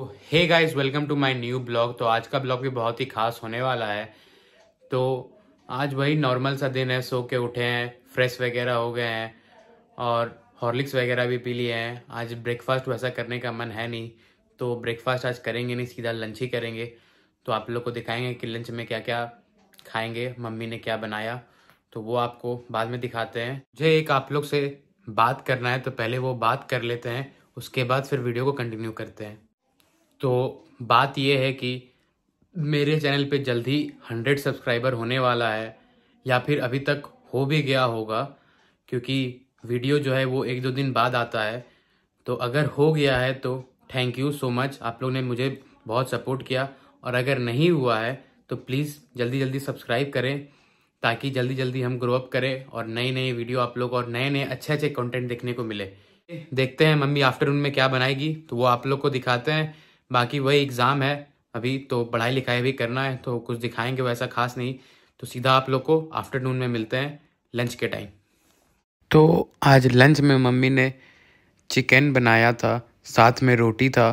hey guys welcome to my new blog तो आज का ब्लॉग भी बहुत ही खास होने वाला है तो आज वही नॉर्मल सा दिन है सो के उठे हैं फ्रेश वगैरह हो गए हैं और हॉर्लिक्स वगैरह भी पी लिए हैं आज ब्रेकफास्ट वैसा करने का मन है नहीं तो ब्रेकफास्ट आज करेंगे नहीं सीधा लंच ही करेंगे तो आप लोग को दिखाएंगे कि लंच में क्या क्या खाएंगे मम्मी ने क्या बनाया तो वो आपको बाद में दिखाते हैं मुझे एक आप लोग से बात करना है तो पहले वो बात कर लेते हैं उसके बाद फिर वीडियो को कंटिन्यू करते हैं तो बात यह है कि मेरे चैनल पे जल्दी हंड्रेड सब्सक्राइबर होने वाला है या फिर अभी तक हो भी गया होगा क्योंकि वीडियो जो है वो एक दो दिन बाद आता है तो अगर हो गया है तो थैंक यू सो मच आप लोग ने मुझे बहुत सपोर्ट किया और अगर नहीं हुआ है तो प्लीज़ जल्दी जल्दी सब्सक्राइब करें ताकि जल्दी जल्दी हम ग्रो अप करें और नई नई वीडियो आप लोग और नए नए अच्छे अच्छे कंटेंट देखने को मिले देखते हैं मम्मी आफ्टरनून में क्या बनाएगी तो वो आप लोग को दिखाते हैं बाकी वही एग्ज़ाम है अभी तो पढ़ाई लिखाई भी करना है तो कुछ दिखाएंगे वैसा खास नहीं तो सीधा आप लोग को आफ्टरनून में मिलते हैं लंच के टाइम तो आज लंच में मम्मी ने चिकन बनाया था साथ में रोटी था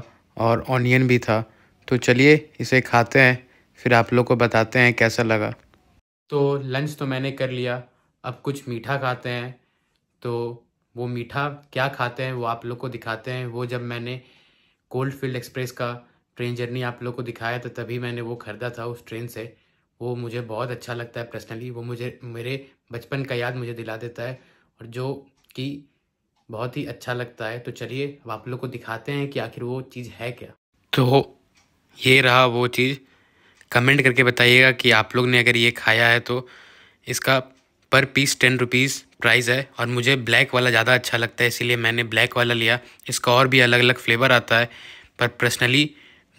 और ऑनियन भी था तो चलिए इसे खाते हैं फिर आप लोग को बताते हैं कैसा लगा तो लंच तो मैंने कर लिया अब कुछ मीठा खाते हैं तो वो मीठा क्या खाते हैं वो आप लोग को दिखाते हैं वो जब मैंने कोल्ड फील्ड एक्सप्रेस का ट्रेन जर्नी आप लोग को दिखाया था तभी मैंने वो ख़रीदा था उस ट्रेन से वो मुझे बहुत अच्छा लगता है पर्सनली वो मुझे मेरे बचपन का याद मुझे दिला देता है और जो कि बहुत ही अच्छा लगता है तो चलिए अब आप लोग को दिखाते हैं कि आखिर वो चीज़ है क्या तो ये रहा वो चीज़ कमेंट करके बताइएगा कि आप लोग ने अगर ये खाया है तो इसका पर पीस टेन रुपीज़ प्राइस है और मुझे ब्लैक वाला ज़्यादा अच्छा लगता है इसीलिए मैंने ब्लैक वाला लिया इसका और भी अलग अलग फ्लेवर आता है पर पर्सनली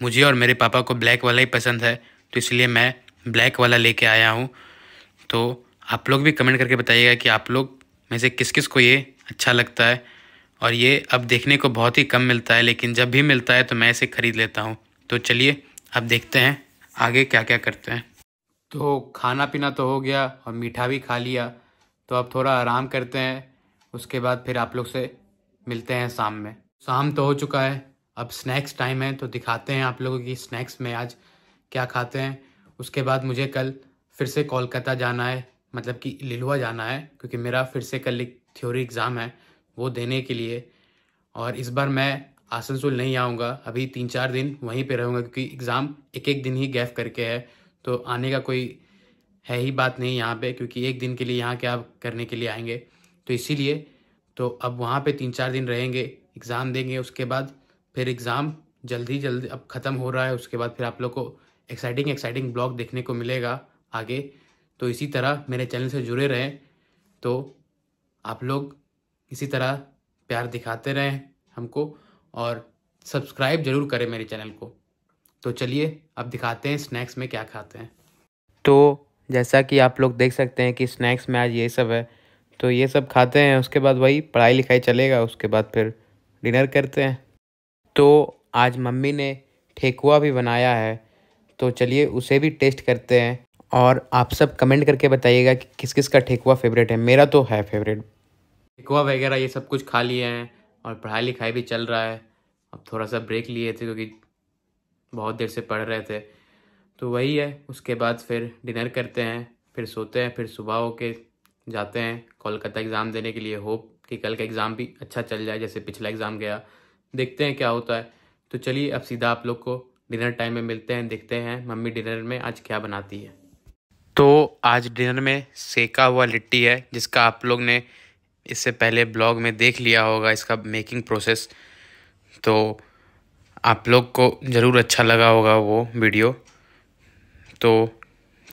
मुझे और मेरे पापा को ब्लैक वाला ही पसंद है तो इसलिए मैं ब्लैक वाला लेके आया हूँ तो आप लोग भी कमेंट करके बताइएगा कि आप लोग में से किस किस को ये अच्छा लगता है और ये अब देखने को बहुत ही कम मिलता है लेकिन जब भी मिलता है तो मैं इसे ख़रीद लेता हूँ तो चलिए अब देखते हैं आगे क्या क्या करते हैं तो खाना पीना तो हो गया और मीठा भी खा लिया तो अब थोड़ा आराम करते हैं उसके बाद फिर आप लोग से मिलते हैं शाम में शाम तो हो चुका है अब स्नैक्स टाइम है तो दिखाते हैं आप लोगों की स्नैक्स में आज क्या खाते हैं उसके बाद मुझे कल फिर से कोलकाता जाना है मतलब कि लिलुआ जाना है क्योंकि मेरा फिर से कल एक थ्योरी एग्ज़ाम है वो देने के लिए और इस बार मैं आसनसोल नहीं आऊँगा अभी तीन चार दिन वहीं पर रहूँगा क्योंकि एग्ज़ाम एक एक दिन ही गैफ करके है तो आने का कोई है ही बात नहीं यहाँ पे क्योंकि एक दिन के लिए यहाँ क्या करने के लिए आएंगे तो इसीलिए तो अब वहाँ पे तीन चार दिन रहेंगे एग्ज़ाम देंगे उसके बाद फिर एग्ज़ाम जल्दी जल्दी अब ख़त्म हो रहा है उसके बाद फिर आप लोग को एक्साइटिंग एक्साइटिंग ब्लॉग देखने को मिलेगा आगे तो इसी तरह मेरे चैनल से जुड़े रहें तो आप लोग इसी तरह प्यार दिखाते रहें हमको और सब्सक्राइब ज़रूर करें मेरे चैनल को तो चलिए अब दिखाते हैं स्नैक्स में क्या खाते हैं तो जैसा कि आप लोग देख सकते हैं कि स्नैक्स में आज ये सब है तो ये सब खाते हैं उसके बाद वही पढ़ाई लिखाई चलेगा उसके बाद फिर डिनर करते हैं तो आज मम्मी ने ठेकुआ भी बनाया है तो चलिए उसे भी टेस्ट करते हैं और आप सब कमेंट करके बताइएगा कि किस किस का ठेकुआ फेवरेट है मेरा तो है फेवरेट ठेकुआ वगैरह ये सब कुछ खा लिए हैं और पढ़ाई लिखाई भी चल रहा है अब थोड़ा सा ब्रेक लिए थे क्योंकि बहुत देर से पढ़ रहे थे तो वही है उसके बाद फिर डिनर करते हैं फिर सोते हैं फिर सुबह हो के जाते हैं कोलकाता एग्ज़ाम देने के लिए होप कि कल का एग्ज़ाम भी अच्छा चल जाए जैसे पिछला एग्ज़ाम गया देखते हैं क्या होता है तो चलिए अब सीधा आप लोग को डिनर टाइम में मिलते हैं देखते हैं मम्मी डिनर में आज क्या बनाती है तो आज डिनर में सेका हुआ लिट्टी है जिसका आप लोग ने इससे पहले ब्लॉग में देख लिया होगा इसका मेकिंग प्रोसेस तो आप लोग को ज़रूर अच्छा लगा होगा वो वीडियो तो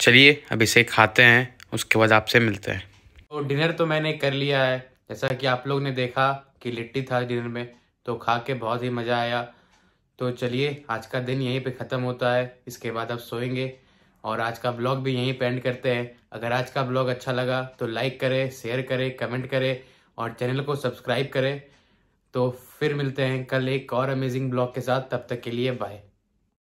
चलिए अब इसे खाते हैं उसके बाद आपसे मिलते हैं तो डिनर तो मैंने कर लिया है जैसा कि आप लोग ने देखा कि लिट्टी था डिनर में तो खा के बहुत ही मज़ा आया तो चलिए आज का दिन यहीं पे ख़त्म होता है इसके बाद आप सोएंगे और आज का ब्लॉग भी यहीं पे एंड करते हैं अगर आज का ब्लॉग अच्छा लगा तो लाइक करें शेयर करें कमेंट करें और चैनल को सब्सक्राइब करें तो फिर मिलते हैं कल एक और अमेजिंग ब्लॉग के साथ तब तक के लिए बाय